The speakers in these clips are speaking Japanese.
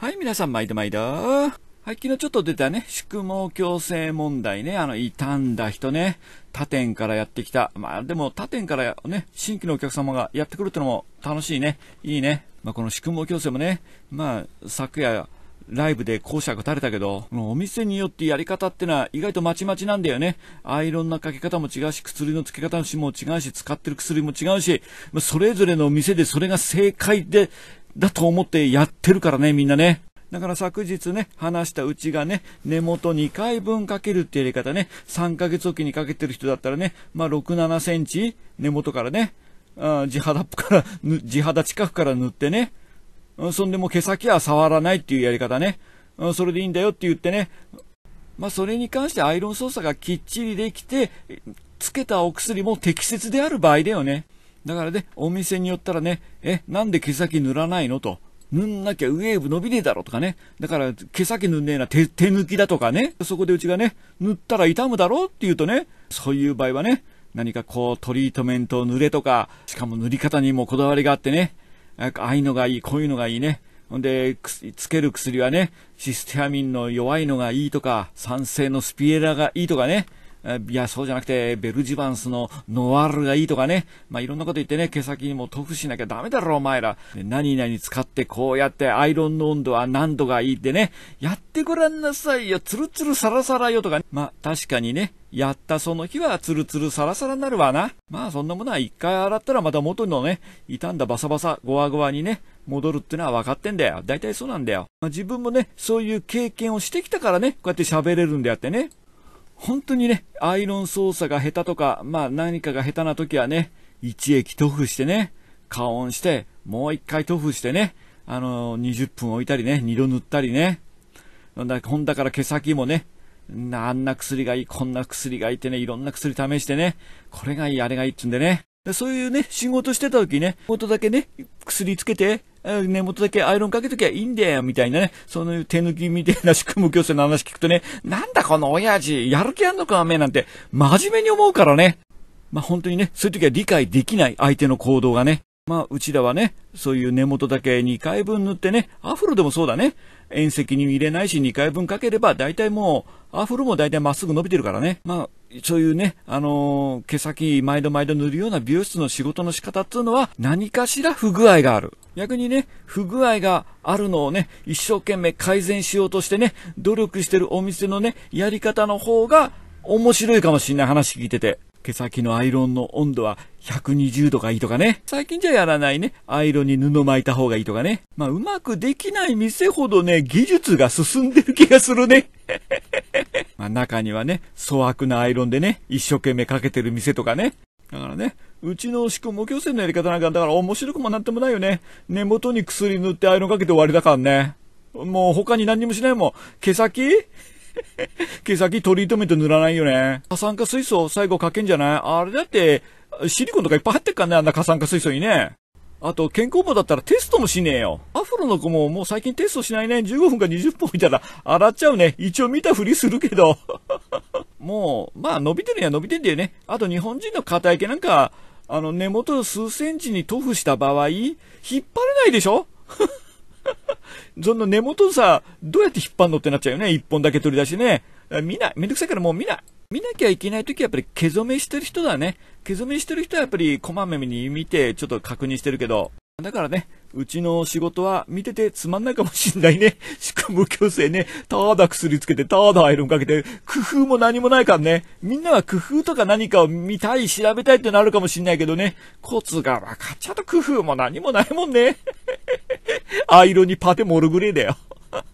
はい、皆さん、毎度毎度。はい、昨日ちょっと出たね、宿毛矯正問題ね、あの、傷んだ人ね、他店からやってきた。まあ、でも他店からね、新規のお客様がやってくるってのも楽しいね、いいね。まあ、この宿毛矯正もね、まあ、昨夜、ライブで講釈垂れたけど、お店によってやり方ってのは意外とまちまちなんだよね。アイロンのかけ方も違うし、薬の付け方も違うし、使ってる薬も違うし、それぞれのお店でそれが正解でだと思ってやってるからね、みんなね。だから昨日ね、話したうちがね、根元2回分かけるってやり方ね、3ヶ月おきにかけてる人だったらね、まあ6、7センチ、根元からね、あ地肌から、地肌近くから塗ってね、そんでも毛先は触らないっていうやり方ね、それでいいんだよって言ってね、まあそれに関してアイロン操作がきっちりできて、つけたお薬も適切である場合だよね。だからね、お店によったらね、え、なんで毛先塗らないのと。塗んなきゃウェーブ伸びねえだろとかね。だから毛先塗んねえな、手、手抜きだとかね。そこでうちがね、塗ったら痛むだろうって言うとね、そういう場合はね、何かこうトリートメントを塗れとか、しかも塗り方にもこだわりがあってね、ああいうのがいい、こういうのがいいね。ほんで、つける薬はね、システアミンの弱いのがいいとか、酸性のスピエラがいいとかね。いや、そうじゃなくて、ベルジバンスのノワールがいいとかね、まあ、いろんなこと言ってね、毛先にも塗布しなきゃダメだろ、お前ら。何々使ってこうやってアイロンの温度は何度がいいってね、やってごらんなさいよ、ツルツルサラサラよとか、ね、まあ、確かにね、やったその日はツルツルサラサラになるわな。まあそんなものは一回洗ったらまた元のね、傷んだバサバサ、ゴワゴワにね、戻るってのは分かってんだよ。大体そうなんだよ。まあ、自分もね、そういう経験をしてきたからね、こうやって喋れるんであってね。本当にね、アイロン操作が下手とか、まあ何かが下手な時はね、一液塗布してね、加温して、もう一回塗布してね、あのー、20分置いたりね、二度塗ったりね。ほんだから毛先もね、あんな薬がいい、こんな薬がいいってね、いろんな薬試してね、これがいい、あれがいいってんでね。そういうね、仕事してた時ね、仕事だけね、薬つけて、根元だけアイロンかけときゃいいんだよ、みたいなね、そういう手抜きみたいな宿務教生の話聞くとね、なんだこの親父、やる気あんのか、おめえなんて、真面目に思うからね。まあ本当にね、そういう時は理解できない相手の行動がね、まあ、うちらはね、そういう根元だけ2回分塗ってね、アフロでもそうだね。遠赤に入れないし2回分かければ、大体もう、アフロも大体まっすぐ伸びてるからね。まあ、そういうね、あのー、毛先毎度毎度塗るような美容室の仕事の仕方っていうのは、何かしら不具合がある。逆にね、不具合があるのをね、一生懸命改善しようとしてね、努力してるお店のね、やり方の方が面白いかもしんない話聞いてて。毛先のアイロンの温度は120度がいいとかね。最近じゃやらないね。アイロンに布巻いた方がいいとかね。まあ、うまくできない店ほどね、技術が進んでる気がするね。まあ、中にはね、粗悪なアイロンでね、一生懸命かけてる店とかね。だからね、うちの仕組矯正のやり方なんか、だから面白くもなんともないよね。根元に薬塗ってアイロンかけて終わりだからね。もう他に何にもしないもん。毛先 毛先トリートメント塗らないよね。過酸化水素最後かけんじゃないあれだって、シリコンとかいっぱい入ってっからね、あんな過酸化水素にね。あと、健康棒だったらテストもしねえよ。アフロの子ももう最近テストしないね。15分か20分いたら洗っちゃうね。一応見たふりするけど。もう、まあ伸びてるには伸びてんだよね。あと日本人の硬い毛なんか、あの根元数センチに塗布した場合、引っ張れないでしょ その根元さ、どうやって引っ張るのってなっちゃうよね。一本だけ取り出してね。見ない。めんどくさいからもう見ない。見なきゃいけないときはやっぱり毛染めしてる人だね。毛染めしてる人はやっぱりこまめに見てちょっと確認してるけど。だからね、うちの仕事は見ててつまんないかもしんないね。しかも強制ね、ただ薬つけて、ただアイロンかけて、工夫も何もないからね。みんなは工夫とか何かを見たい、調べたいってなるかもしんないけどね。コツが分かっちゃうと工夫も何もないもんね。アイロンにパテモルグレいだよ。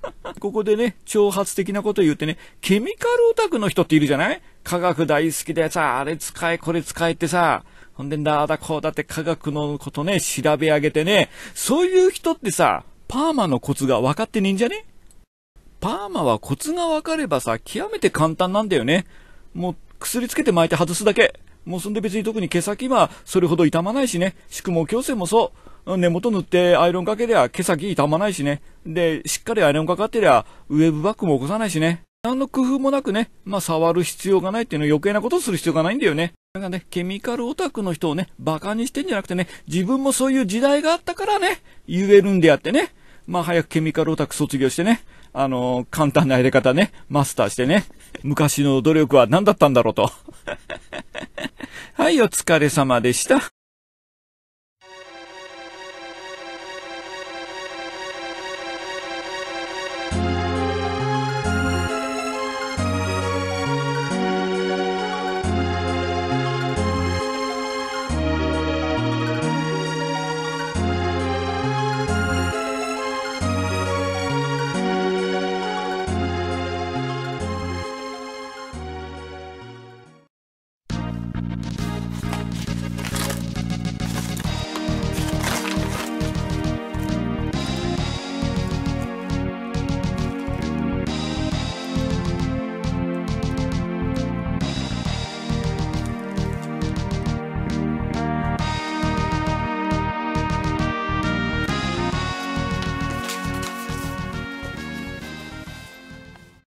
ここでね、挑発的なこと言ってね、ケミカルオタクの人っているじゃない科学大好きでさ、あれ使え、これ使えってさ、ほんで、だだこうだって科学のことね、調べ上げてね、そういう人ってさ、パーマのコツが分かってねえんじゃねパーマはコツが分かればさ、極めて簡単なんだよね。もう、薬つけて巻いて外すだけ。もうそんで別に特に毛先はそれほど痛まないしね。宿毛矯正もそう。根元塗ってアイロンかけりゃ毛先傷まないしね。で、しっかりアイロンかかってりゃウェーブバックも起こさないしね。何の工夫もなくね、まあ、触る必要がないっていうのは余計なことをする必要がないんだよね。だからね、ケミカルオタクの人をね、馬鹿にしてんじゃなくてね、自分もそういう時代があったからね、言えるんであってね。まあ、早くケミカルオタク卒業してね、あのー、簡単なやり方ね、マスターしてね、昔の努力は何だったんだろうと。はい、お疲れ様でした。